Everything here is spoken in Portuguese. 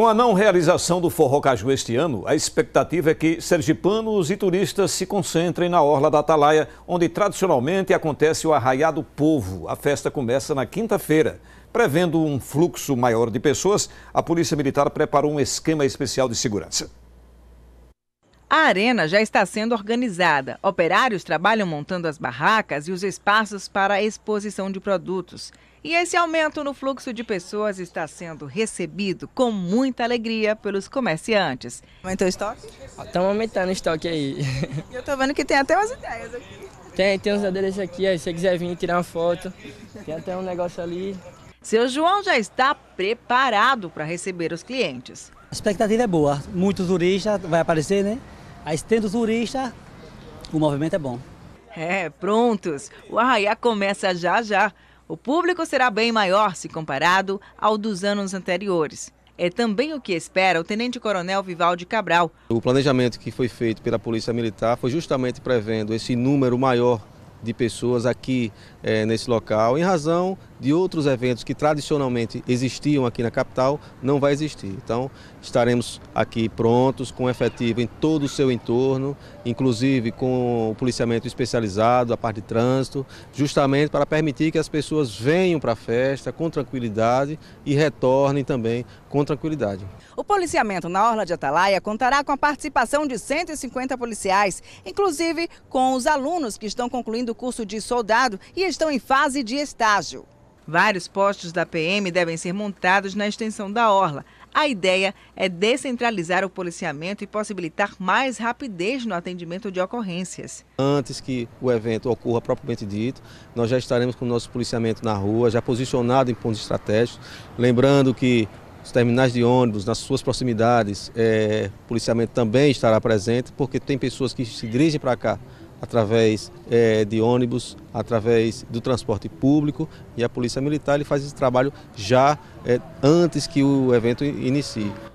Com a não realização do Forró Caju este ano, a expectativa é que sergipanos e turistas se concentrem na Orla da Atalaia, onde tradicionalmente acontece o Arraiado do Povo. A festa começa na quinta-feira. Prevendo um fluxo maior de pessoas, a Polícia Militar preparou um esquema especial de segurança. A arena já está sendo organizada. Operários trabalham montando as barracas e os espaços para a exposição de produtos. E esse aumento no fluxo de pessoas está sendo recebido com muita alegria pelos comerciantes. Aumentou o estoque? Estamos aumentando o estoque aí. Eu estou vendo que tem até umas ideias aqui. Tem, tem uns adereços aqui, aí se você quiser vir tirar uma foto. Tem até um negócio ali. Seu João já está preparado para receber os clientes. A expectativa é boa, muito turista vai aparecer, né? Mas tendo turista, o movimento é bom. É, prontos. O Arraiá começa já já. O público será bem maior se comparado ao dos anos anteriores. É também o que espera o tenente-coronel Vivaldi Cabral. O planejamento que foi feito pela Polícia Militar foi justamente prevendo esse número maior de pessoas aqui é, nesse local, em razão de outros eventos que tradicionalmente existiam aqui na capital, não vai existir. Então, estaremos aqui prontos, com efetivo em todo o seu entorno, inclusive com o policiamento especializado, a parte de trânsito, justamente para permitir que as pessoas venham para a festa com tranquilidade e retornem também com tranquilidade. O policiamento na Orla de Atalaia contará com a participação de 150 policiais, inclusive com os alunos que estão concluindo o curso de soldado e estão em fase de estágio. Vários postos da PM devem ser montados na extensão da orla. A ideia é descentralizar o policiamento e possibilitar mais rapidez no atendimento de ocorrências. Antes que o evento ocorra propriamente dito, nós já estaremos com o nosso policiamento na rua, já posicionado em pontos estratégicos. Lembrando que os terminais de ônibus, nas suas proximidades, é, eh, o policiamento também estará presente, porque tem pessoas que se dirigem para cá através é, de ônibus, através do transporte público e a Polícia Militar ele faz esse trabalho já é, antes que o evento inicie.